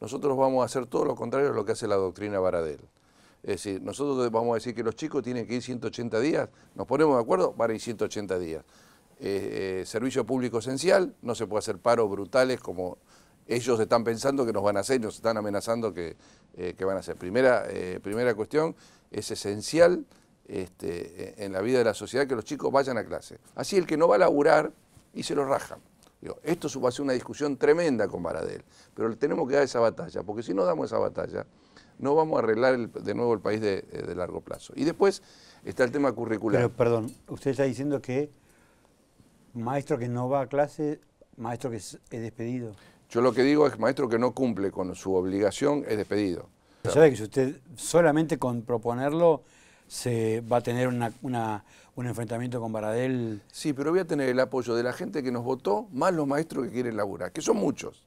nosotros vamos a hacer todo lo contrario a lo que hace la doctrina Baradel. Es decir, nosotros vamos a decir que los chicos tienen que ir 180 días, nos ponemos de acuerdo, van a ir 180 días. Eh, eh, servicio público esencial, no se puede hacer paros brutales como ellos están pensando que nos van a hacer, nos están amenazando eh, que, van a hacer. Primera, primera cuestión, es esencial este, en la vida de la sociedad que los chicos vayan a clase. Así el que no va a laburar y se lo rajan esto va a ser una discusión tremenda con Baradel, pero le tenemos que dar esa batalla, porque si no damos esa batalla, no vamos a arreglar de nuevo el país eh, de, largo plazo. Y después está el tema curricular. Pero, perdón, usted está diciendo que maestro que no va a clase, maestro que es, despedido. Yo lo que digo es maestro que no cumple con su obligación es despedido. sabe que si usted solamente con proponerlo se va a tener un enfrentamiento con Baradel. Sí, pero voy a tener el apoyo de la gente que nos votó, más los maestros que quieren laburar, que son muchos.